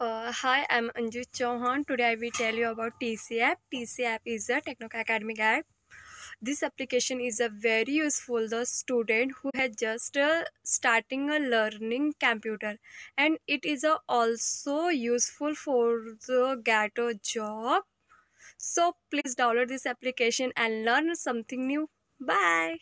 Uh, hi, I'm Anju Chauhan. Today I will tell you about TC app. TC app is a Technoc Academic app. This application is a very useful the student who has just uh, starting a learning computer and it is uh, also useful for the get a job. So please download this application and learn something new. Bye.